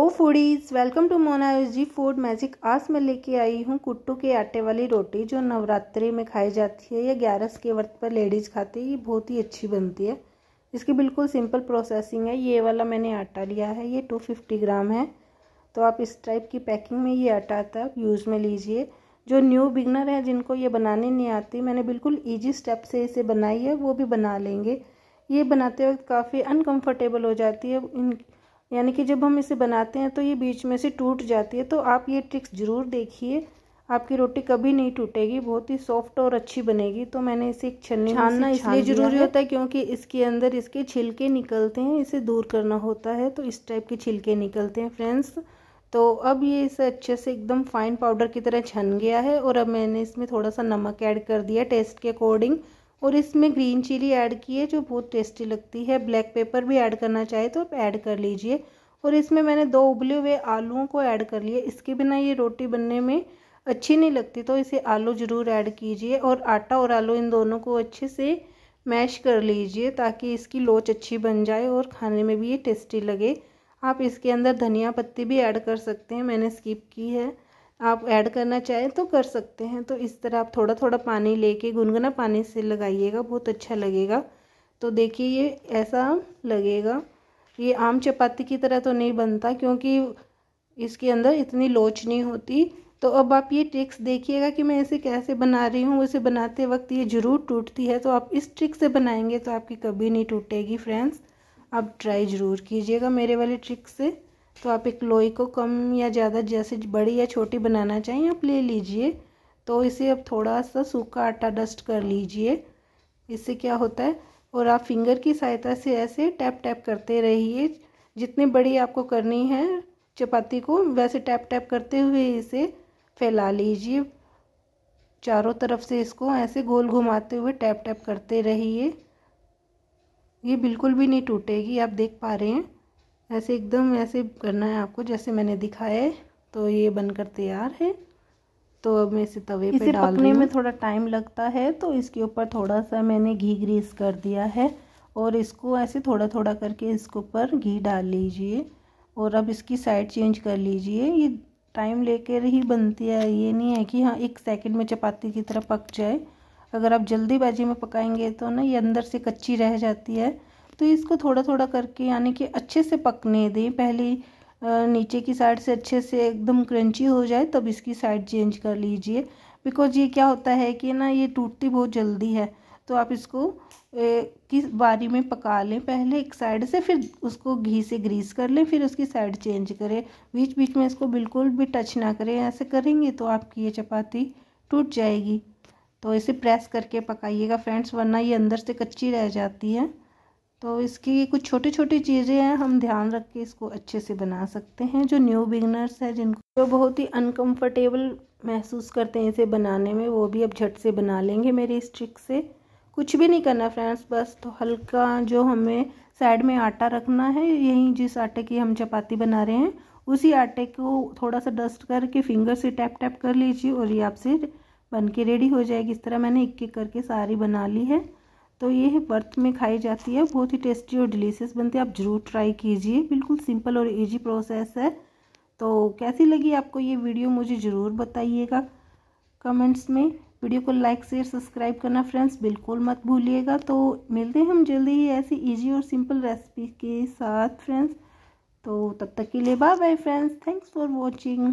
O foodies welcome to मोनायूस जी food magic आज मैं लेके आई हूँ कुट्टू के आटे वाली रोटी जो नवरात्रि में खाई जाती है या ग्यारस के व्रत पर लेडीज़ खाती है ये बहुत ही अच्छी बनती है इसकी बिल्कुल सिंपल प्रोसेसिंग है ये वाला मैंने आटा लिया है ये 250 ग्राम है तो आप इस टाइप की पैकिंग में ये आटा आता है यूज़ में लीजिए जो न्यू बिगनर है जिनको ये बनाने नहीं आती मैंने बिल्कुल ईजी स्टेप से इसे बनाई है वो भी बना लेंगे ये बनाते वक्त काफ़ी अनकंफर्टेबल हो जाती है इन यानी कि जब हम इसे बनाते हैं तो ये बीच में से टूट जाती है तो आप ये ट्रिक्स ज़रूर देखिए आपकी रोटी कभी नहीं टूटेगी बहुत ही सॉफ्ट और अच्छी बनेगी तो मैंने इसे एक छन्नी छानना इसलिए ज़रूरी होता है क्योंकि इसके अंदर इसके छिलके निकलते हैं इसे दूर करना होता है तो इस टाइप के छिलके निकलते हैं फ्रेंड्स तो अब ये इसे अच्छे से एकदम फाइन पाउडर की तरह छन गया है और अब मैंने इसमें थोड़ा सा नमक ऐड कर दिया टेस्ट के अकॉर्डिंग और इसमें ग्रीन चिली ऐड की है जो बहुत टेस्टी लगती है ब्लैक पेपर भी ऐड करना चाहे तो आप ऐड कर लीजिए और इसमें मैंने दो उबले हुए आलूओं को ऐड कर लिए इसके बिना ये रोटी बनने में अच्छी नहीं लगती तो इसे आलू ज़रूर ऐड कीजिए और आटा और आलू इन दोनों को अच्छे से मैश कर लीजिए ताकि इसकी लोच अच्छी बन जाए और खाने में भी ये टेस्टी लगे आप इसके अंदर धनिया पत्ती भी ऐड कर सकते हैं मैंने स्किप की है आप ऐड करना चाहें तो कर सकते हैं तो इस तरह आप थोड़ा थोड़ा पानी लेके गुनगुना पानी से लगाइएगा बहुत अच्छा लगेगा तो देखिए ये ऐसा लगेगा ये आम चपाती की तरह तो नहीं बनता क्योंकि इसके अंदर इतनी लोच नहीं होती तो अब आप ये ट्रिक्स देखिएगा कि मैं इसे कैसे बना रही हूँ उसे बनाते वक्त ये ज़रूर टूटती है तो आप इस ट्रिक से बनाएंगे तो आपकी कभी नहीं टूटेगी फ्रेंड्स आप ट्राई ज़रूर कीजिएगा मेरे वाले ट्रिक से तो आप एक लोई को कम या ज़्यादा जैसे बड़ी या छोटी बनाना चाहिए आप ले लीजिए तो इसे आप थोड़ा सा सूखा आटा डस्ट कर लीजिए इससे क्या होता है और आप फिंगर की सहायता से ऐसे टैप टैप करते रहिए जितनी बड़ी आपको करनी है चपाती को वैसे टैप टैप करते हुए इसे फैला लीजिए चारों तरफ से इसको ऐसे गोल घुमाते हुए टैप टैप करते रहिए ये बिल्कुल भी नहीं टूटेगी आप देख पा रहे हैं ऐसे एकदम ऐसे करना है आपको जैसे मैंने दिखाया तो ये बनकर तैयार है तो अब मैं इसे तवे इसे पे डाल पकने में थोड़ा टाइम लगता है तो इसके ऊपर थोड़ा सा मैंने घी ग्रीस कर दिया है और इसको ऐसे थोड़ा थोड़ा करके इसके ऊपर घी डाल लीजिए और अब इसकी साइड चेंज कर लीजिए ये टाइम लेकर ही बनती है ये नहीं है कि हाँ एक सेकंड में चपाती की तरह पक जाए अगर आप जल्दीबाजी में पकाएंगे तो ना ये अंदर से कच्ची रह जाती है तो इसको थोड़ा थोड़ा करके यानी कि अच्छे से पकने दें पहले नीचे की साइड से अच्छे से एकदम क्रंची हो जाए तब इसकी साइड चेंज कर लीजिए बिकॉज ये क्या होता है कि ना ये टूटती बहुत जल्दी है तो आप इसको किस बारी में पका लें पहले एक साइड से फिर उसको घी से ग्रीस कर लें फिर उसकी साइड चेंज करें बीच बीच में इसको बिल्कुल भी टच ना करें ऐसे करेंगे तो आपकी ये चपाती टूट जाएगी तो इसे प्रेस करके पकाइएगा फ्रेंड्स वरना ये अंदर से कच्ची रह जाती है तो इसकी कुछ छोटी छोटी चीज़ें हैं हम ध्यान रख के इसको अच्छे से बना सकते हैं जो न्यू बिगनर्स हैं जिनको जो बहुत ही अनकंफर्टेबल महसूस करते हैं इसे बनाने में वो भी अब झट से बना लेंगे मेरे इस ट्रिक से कुछ भी नहीं करना फ्रेंड्स बस तो हल्का जो हमें साइड में आटा रखना है यही जिस आटे की हम चपाती बना रहे हैं उसी आटे को थोड़ा सा डस्ट करके फिंगर से टैप टैप कर लीजिए और ये आपसे बन के रेडी हो जाएगी इस तरह मैंने एक एक करके सारी बना ली है तो ये बर्थ में खाई जाती है बहुत ही टेस्टी और डिलीशियस बनती है आप ज़रूर ट्राई कीजिए बिल्कुल सिंपल और इजी प्रोसेस है तो कैसी लगी आपको ये वीडियो मुझे ज़रूर बताइएगा कमेंट्स में वीडियो को लाइक शेयर सब्सक्राइब करना फ्रेंड्स बिल्कुल मत भूलिएगा तो मिलते हैं हम जल्दी ही ऐसी ईजी और सिंपल रेसिपी के साथ फ्रेंड्स तो तब तक के लिए bye bye friends thanks for watching